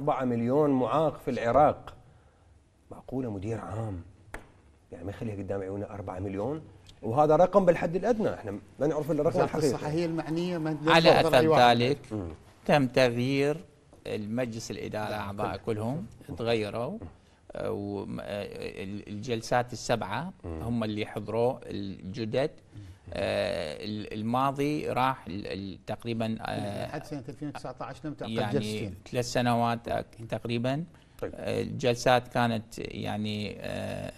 4 مليون معاق في العراق معقوله مدير عام يعني ما يخليها قدام عيونه 4 مليون وهذا رقم بالحد الادنى احنا ما نعرف الا الرقم الحقيقي الصحه هي المعنيه ما على اثر ذلك تم تغيير المجلس الاداره اعضاء كلهم تغيروا آه، والجلسات آه، السبعه هم اللي حضروا الجدد آه، الماضي راح تقريبا لحد سنه 2019 لم تعقد يعني جلستين ثلاث سنوات تقريبا طيب. آه، الجلسات كانت يعني آه،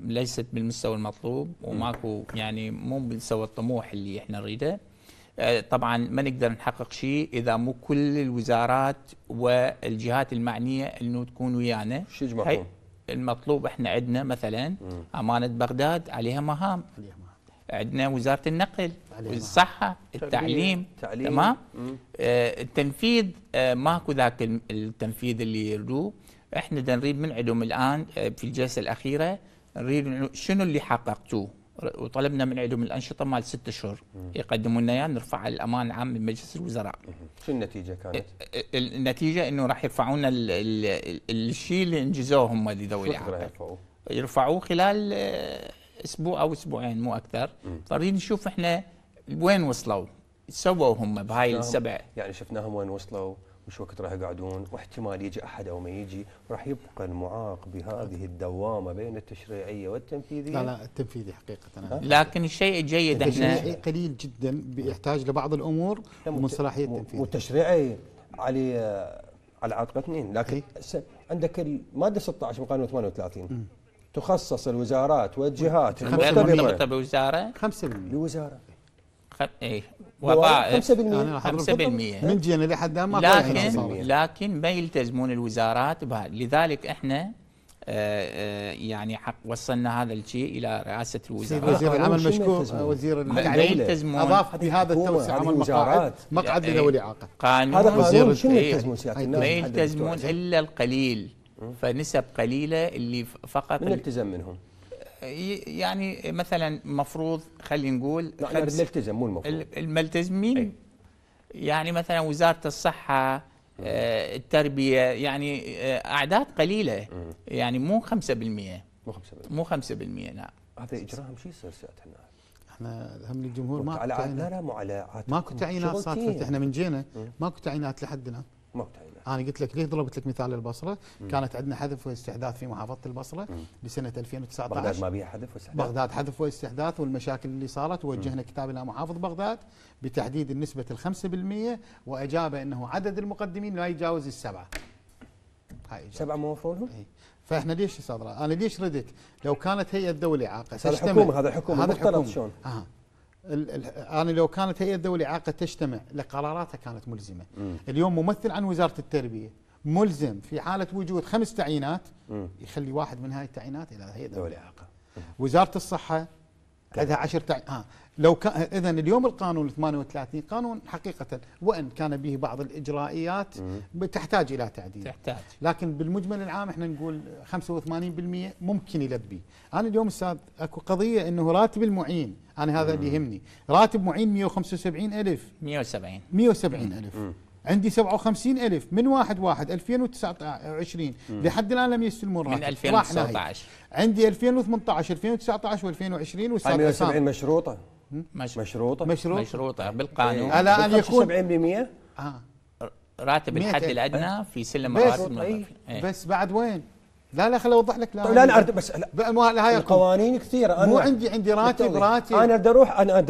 ليست بالمستوى المطلوب وماكو يعني مو بالمستوى الطموح اللي احنا نريده طبعا ما نقدر نحقق شيء اذا مو كل الوزارات والجهات المعنيه انه تكون ويانا شو المطلوب احنا عندنا مثلا امانه بغداد عليها مهام عليها مهام عندنا وزاره النقل الصحه التعليم تعليم. تمام آه التنفيذ آه ماكو ذاك التنفيذ اللي يردوه احنا نريد من عندهم الان آه، في الجلسه الاخيره نريد شنو اللي حققتوه وطلبنا من عندهم الانشطه مال ست اشهر يقدموا لنا اياها نرفعها الامان العام من مجلس الوزراء. شو النتيجه كانت؟ آه، آه، النتيجه انه راح يرفعون الشيء اللي انجزوه هم ذوي الاعاقه. يرفعوه خلال اسبوع او اسبوعين مو اكثر فريد نشوف احنا وين وصلوا سووا هم بهاي السبع يعني شفناهم وين وصلوا وش وقت راح يقعدون واحتمال يجي احد او ما يجي راح يبقى المعاق بهذه الدوامه بين التشريعيه والتنفيذيه لا لا التنفيذي حقيقه أنا. لكن الشيء الجيد احنا قليل جدا بيحتاج لبعض الامور ومن صلاحيه التنفيذ والتشريعي علي آه، على عاتق اثنين لكن إيه؟ عندك الماده 16 من قانون 38 تخصص الوزارات والجهات المرتبطه بوزاره 5% لوزاره اي ايه وظائف 5% 5% من جينا لحد ما لكن لكن ما يلتزمون الوزارات بها لذلك احنا آه، آه، يعني حق وصلنا هذا الشيء الى رئاسه الوزراء وزير العمل مشكور آه، وزير العمل اضاف بهذا التوسع عمل مقاعد مقعد إيه. لذوي الاعاقه قانون هذا قانون شنو يلتزمون سياده ما يلتزمون الا القليل فنسب قليله اللي فقط من التزم منهم يعني مثلا مفروض خلينا نقول نلتزم يعني مو المفروض الملتزمين أي. يعني مثلا وزاره الصحه آه التربيه يعني آه اعداد قليله مم. يعني مو 5% مو 5% مو 5% نعم هذا اجرام شو يصير سياده احنا هم الجمهور ما على لا لا مو على ما كنت عينات احنا من جينا ماكو تعيينات لحد لحدنا ماكو تعيينات انا قلت لك ليه ضربت لك مثال البصره؟ مم. كانت عندنا حذف واستحداث في محافظه البصره مم. بسنه 2019 بغداد ما بيها حذف واستحداث بغداد حذف واستحداث والمشاكل اللي صارت وجهنا كتاب الى محافظ بغداد بتحديد النسبه ال 5% واجاب انه عدد المقدمين لا يتجاوز السبعه. هاي سبعه ما اي فاحنا ليش استاذ انا ليش ردت؟ لو كانت هيئه دوله عاقه هذا الحكومه هذا الحكومه هذا شلون؟ آه. انا لو كانت هيئه ذوي الاعاقه تجتمع لقراراتها كانت ملزمه مم. اليوم ممثل عن وزاره التربيه ملزم في حاله وجود خمس تعيينات يخلي واحد من هاي التعيينات الى هيئه ذوي الاعاقه وزاره الصحه بعدها 10 ها لو كان اذا اليوم القانون 38 قانون حقيقه وان كان به بعض الاجرائيات تحتاج الى تعديل تحتاج لكن بالمجمل العام احنا نقول 85% ممكن يلبي انا اليوم استاذ اكو قضيه انه راتب المعين انا هذا اللي يهمني راتب معين 175000 170 170000 عندي 57 ألف من 1 1 واحد لحد الآن لم يستلموا الراتب من 2019 عندي 2018 2019 و2020 و 170 مشروطة مشروطة مشروطة مشروطة بالقانون على إيه. أن يكون 70% آه. راتب الحد الأدنى في سلم الراتب بس, طيب، ايه. بس بعد وين؟ لا لا خليني اوضح لك لا طيب لا بس لا هاي القوانين كثيره انا مو عندي عندي راتب راتب انا بدي اروح انا